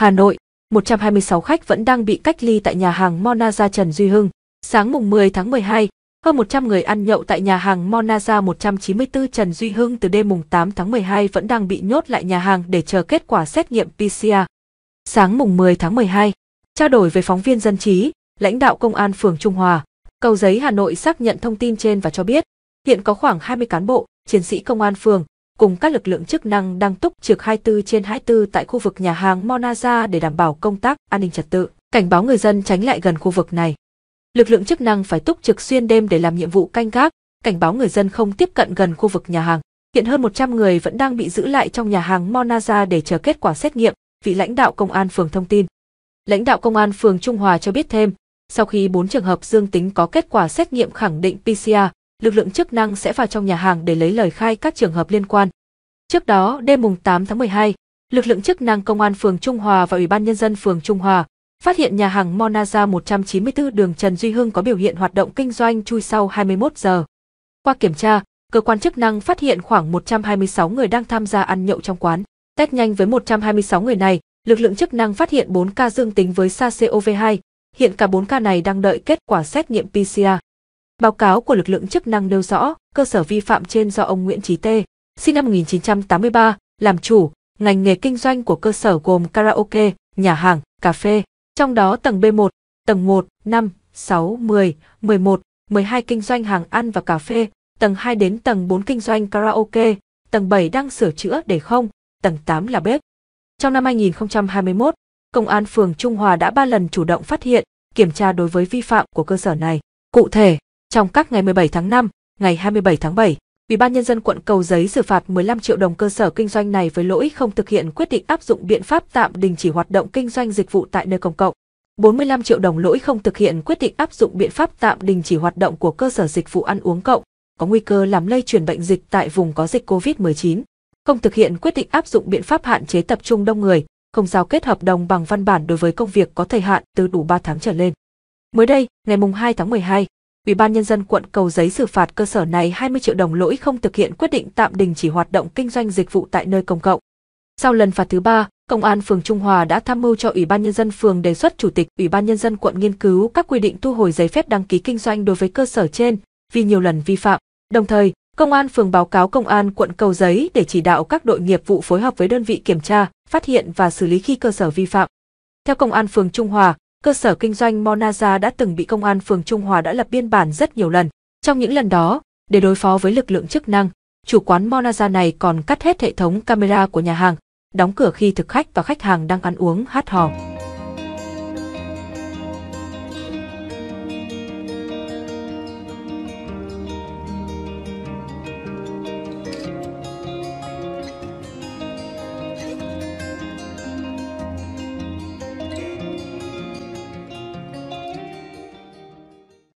Hà Nội, 126 khách vẫn đang bị cách ly tại nhà hàng Monaza Trần Duy Hưng. Sáng mùng 10 tháng 12, hơn 100 người ăn nhậu tại nhà hàng Monaza 194 Trần Duy Hưng từ đêm mùng 8 tháng 12 vẫn đang bị nhốt lại nhà hàng để chờ kết quả xét nghiệm PCR. Sáng mùng 10 tháng 12, trao đổi với phóng viên dân trí, lãnh đạo công an phường Trung Hòa, Cầu Giấy Hà Nội xác nhận thông tin trên và cho biết, hiện có khoảng 20 cán bộ, chiến sĩ công an phường, cùng các lực lượng chức năng đang túc trực 24 trên 24 tại khu vực nhà hàng Monaza để đảm bảo công tác an ninh trật tự, cảnh báo người dân tránh lại gần khu vực này. Lực lượng chức năng phải túc trực xuyên đêm để làm nhiệm vụ canh gác, cảnh báo người dân không tiếp cận gần khu vực nhà hàng. Hiện hơn 100 người vẫn đang bị giữ lại trong nhà hàng Monaza để chờ kết quả xét nghiệm, vị lãnh đạo công an phường thông tin. Lãnh đạo công an phường Trung Hòa cho biết thêm, sau khi 4 trường hợp dương tính có kết quả xét nghiệm khẳng định PCR, lực lượng chức năng sẽ vào trong nhà hàng để lấy lời khai các trường hợp liên quan. Trước đó, đêm mùng 8 tháng 12, lực lượng chức năng công an phường Trung Hòa và Ủy ban nhân dân phường Trung Hòa phát hiện nhà hàng Monaza 194 đường Trần Duy Hưng có biểu hiện hoạt động kinh doanh chui sau 21 giờ. Qua kiểm tra, cơ quan chức năng phát hiện khoảng 126 người đang tham gia ăn nhậu trong quán. Test nhanh với 126 người này, lực lượng chức năng phát hiện 4 ca dương tính với SARS-CoV-2, hiện cả 4 ca này đang đợi kết quả xét nghiệm PCR. Báo cáo của lực lượng chức năng nêu rõ, cơ sở vi phạm trên do ông Nguyễn Trí Tê, sinh năm 1983, làm chủ, ngành nghề kinh doanh của cơ sở gồm karaoke, nhà hàng, cà phê, trong đó tầng B1, tầng 1, 5, 6, 10, 11, 12 kinh doanh hàng ăn và cà phê, tầng 2 đến tầng 4 kinh doanh karaoke, tầng 7 đang sửa chữa để không, tầng 8 là bếp. Trong năm 2021, Công an phường Trung Hòa đã 3 lần chủ động phát hiện, kiểm tra đối với vi phạm của cơ sở này. Cụ thể, trong các ngày 17 tháng 5, ngày 27 tháng 7, Ủy ban nhân dân quận Cầu Giấy xử phạt 15 triệu đồng cơ sở kinh doanh này với lỗi không thực hiện quyết định áp dụng biện pháp tạm đình chỉ hoạt động kinh doanh dịch vụ tại nơi công cộng. 45 triệu đồng lỗi không thực hiện quyết định áp dụng biện pháp tạm đình chỉ hoạt động của cơ sở dịch vụ ăn uống cộng, có nguy cơ làm lây truyền bệnh dịch tại vùng có dịch COVID-19. Không thực hiện quyết định áp dụng biện pháp hạn chế tập trung đông người, không giao kết hợp đồng bằng văn bản đối với công việc có thời hạn từ đủ 3 tháng trở lên. Mới đây, ngày 2 tháng 12, Ủy ban nhân dân quận Cầu Giấy xử phạt cơ sở này 20 triệu đồng lỗi không thực hiện quyết định tạm đình chỉ hoạt động kinh doanh dịch vụ tại nơi công cộng. Sau lần phạt thứ ba, Công an phường Trung Hòa đã tham mưu cho Ủy ban nhân dân phường đề xuất chủ tịch Ủy ban nhân dân quận nghiên cứu các quy định thu hồi giấy phép đăng ký kinh doanh đối với cơ sở trên vì nhiều lần vi phạm. Đồng thời, Công an phường báo cáo Công an quận Cầu Giấy để chỉ đạo các đội nghiệp vụ phối hợp với đơn vị kiểm tra, phát hiện và xử lý khi cơ sở vi phạm. Theo Công an phường Trung Hòa, cơ sở kinh doanh Monaza đã từng bị công an phường Trung Hòa đã lập biên bản rất nhiều lần. Trong những lần đó, để đối phó với lực lượng chức năng, chủ quán Monaza này còn cắt hết hệ thống camera của nhà hàng, đóng cửa khi thực khách và khách hàng đang ăn uống hát hò.